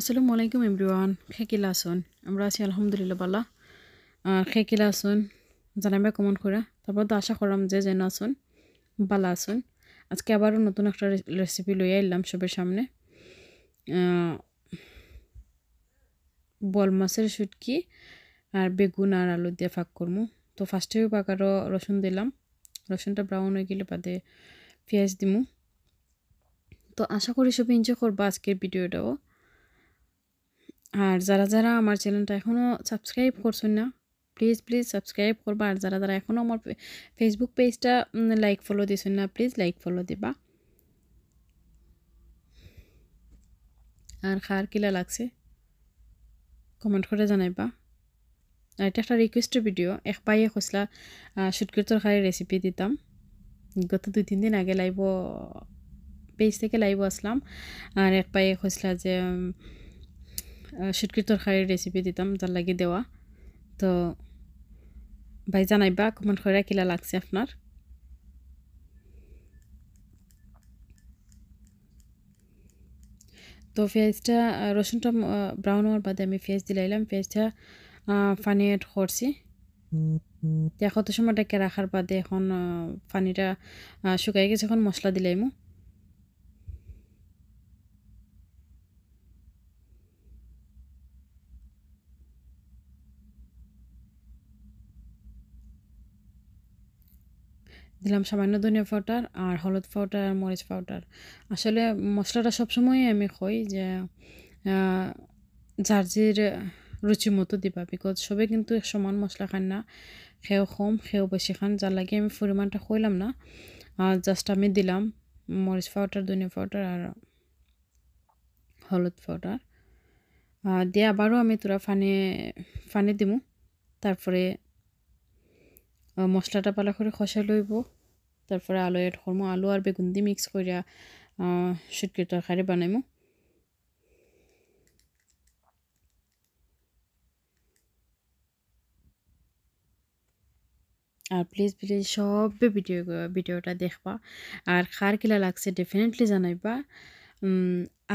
আসসালামু আলাইকুম এমরিওয়ান খেকিলা আসুন আমরা আছি আলহামদুলিল্লাহ বালা আর খেকিলা আসন কমন করে তারপর তো আশা করাম যে যেন আসুন বালা আসুন আজকে আবারও নতুন একটা রেসিপি লই এলাম সবের সামনে বল মাছের সুটকি আর বেগুন আর আলু দিয়ে ফাঁক করবো তো ফার্স্টেও পাকারও রসুন দিলাম রসুনটা ব্রাউন হয়ে গেলে বাদে পেঁয়াজ দিমু তো আশা করি সবই এনজয় করবো আজকের ভিডিওটাও আর যারা যারা আমার চ্যানেলটা এখনও সাবস্ক্রাইব করছেন না প্লিজ প্লিজ সাবস্ক্রাইব করবা আর যারা যারা এখনও আমার ফেসবুক পেজটা লাইক ফলো দিছেন না প্লিজ লাইক ফলো দিবা আর খার কিলা লাগছে কমেন্ট করে জানাইবা আর এটা একটা রিকোয়েস্টের ভিডিও এক পাইয়ে খোসলা সুটকির তরকারি রেসিপি দিতাম গত দুই তিন দিন আগে লাইব পেজ থেকে লাইব আসলাম আর এক পাইয়ে খোসলা যে শুটকির তরকারির রেসিপি দিতাম তার লাগে দেওয়া তো ভাই জানাইবা কমেন্ট করে কিলা লাগছে আপনার তো পেঁয়াজটা রসুনটা ব্রাউন হওয়ার বাদে আমি পেঁয়াজ দিলাইলাম পেঁয়াজটা পানি অ্যাড করছি এখন তো সময়টাকে রাখার বাদে এখন ফানিটা শুকাই গেছে এখন মশলা দিলাইমু দিলাম সামান্য ধনিয়া পাউডার আর হলুদ পাউডার আর মরিচ পাউডার আসলে মশলাটা সবসময় আমি খই যে যার জির রুচি মতো দিবা বিকজ সবে কিন্তু সমান মশলা খান না খেয়েও কম খেয়েও বেশি খান যার লাগে আমি পরিমাণটা খইলাম না আর জাস্ট আমি দিলাম মরিচ পাউডার ধনিয়া পাউডার আর হলুদ পাউডার দিয়ে আবারও আমি তোরা ফানে ফানে দিমু তারপরে মশলাটা পালা করে খসা লইব তারপরে আলু এড করবো আলু আর বেগুন দিয়ে মিক্স করিয়া সুটকির তরকারি বানাইমো আর প্লিজ প্লিজ সব ভিডিও ভিডিওটা দেখবা আর খার কিলা লাগছে ডেফিনেটলি জানাইবা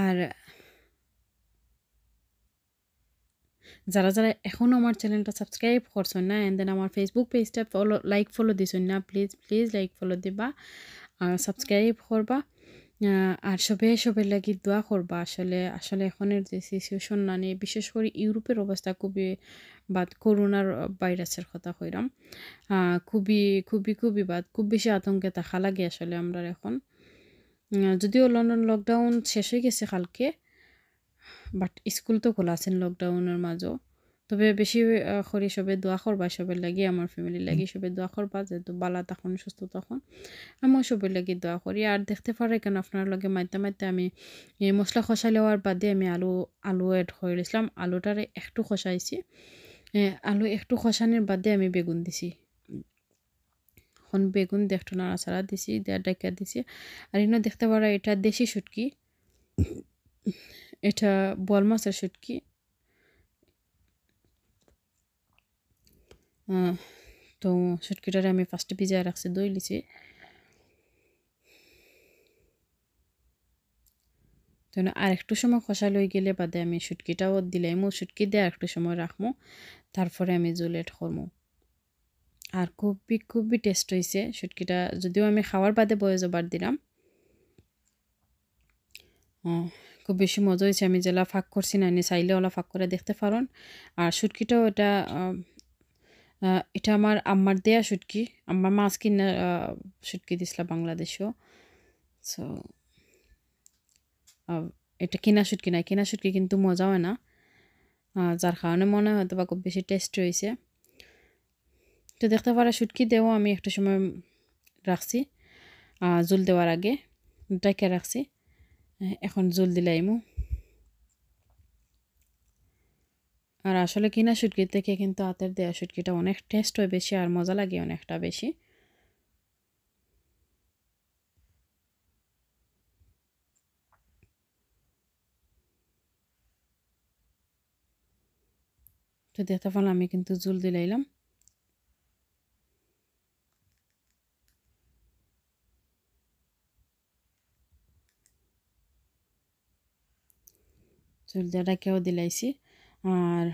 আর যারা যারা এখনও আমার চ্যানেলটা সাবস্ক্রাইব করছেন না অ্যান্ড দেন আমার ফেসবুক পেজটা ফলো লাইক ফলো দিছেন না প্লিজ প্লিজ লাইক ফলো দিবা আর সাবস্ক্রাইব করবা আর সবে সবের লাগি দোয়া করবা আসলে আসলে এখনের যে সিচুয়েশন না নিয়ে বিশেষ করে ইউরোপের অবস্থা খুবই বাদ করোনার ভাইরাসের কথা কইরাম খুবই খুবই খুবই বাদ খুব বেশি আতঙ্কে থাকা লাগে আসলে আমরা এখন যদিও লন্ডন লকডাউন শেষ হয়ে গেছে কালকে বাট স্কুল তো খোলা আছে লকডাউনের মাজো তবে বেশি খরি সবে দোয়া করবা সবের লাগি আমার ফ্যামিলি লাগি সবে দোয়া করবা যেহেতু বালা তখন সুস্থ তখন আমিও সবের লাগি দোয়া করি আর দেখতে পারে কেন আপনার লগে মাইতে মাইতে আমি মশলা খসাই লওয়ার বাদে আমি আলু আলু এড করে দিয়েছিলাম আলুটারে একটু খসাইছি আলু একটু খসানোর বাদে আমি বেগুন দিছি এখন বেগুন দেখটো নাড়াচাড়া দিছি দেয়া ডাকা দিছি আর ইনো দেখতে পারা এটা দেশি সুটকি এটা বল মাছের শুটকি তো শুটকিটারে আমি ফার্স্টে ভিজায় রাখছি দই লিচি তো আর একটু সময় খসা লই গেলে বাদে আমি শুটকিটাও দিলাই মো শুটকি দিয়ে আর একটু সময় রাখমো তারপরে আমি জুলেট করমো আর খুবই খুবই টেস্ট হয়েছে শুটকিটা যদিও আমি খাওয়ার বাদে বয়ে জবার দিলাম খুব বেশি মজা হয়েছে আমি যেলা ফাঁক করছি না এনে চাইলে ওলা ফাঁক করে দেখতে পারন আর শুটকিটাও এটা এটা আমার আম্মার দেয়া শুটকি আমার মাছ কিনা শুটকি দিছিলাম বাংলাদেশেও সো এটা কিনা শুটকি নাই কিনা শুটকি কিন্তু মজা হয় না যার কারণে মনে হয় হয়তো বা খুব বেশি টেস্ট হয়েছে তো দেখতে পারা শুটকি দেও আমি একটা সময় রাখছি জোল দেওয়ার আগে ডেকে রাখছি এখন জোল দিলাইমু আর আসলে কিনা শুটকির থেকে কিন্তু হাতের দেয়া শুটকিটা অনেক টেস্ট হয় বেশি আর মজা লাগে অনেকটা বেশি তো দেখতে পেলাম আমি কিন্তু জুল দিলাইলাম সর্দিয়াটা দিলাইছি আর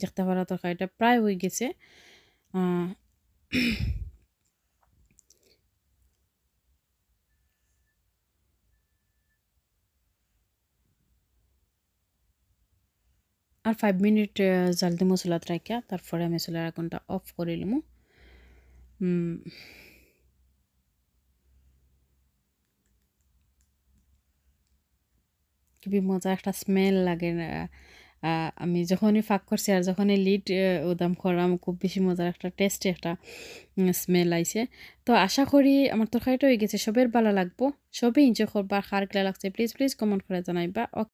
দেখতে পারা তরকারিটা প্রায় হয়ে গেছে আর ফাইভ মিনিট জাল দিমু চুলাত রাখিয়া তারপরে আমি চুলার আগুনটা অফ করে নিমু খুবই মজা একটা স্মেল লাগে আমি যখনই ফাঁক করছি আর যখনই লিড উদাম করলাম খুব বেশি মজার একটা টেস্টে একটা স্মেল আইছে তো আশা করি আমার তরকারিটা হয়ে গেছে সবের ভালো লাগবো সবই এনজয় করবা খার গেলা লাগছে প্লিজ প্লিজ কমেন্ট করে জানাইবা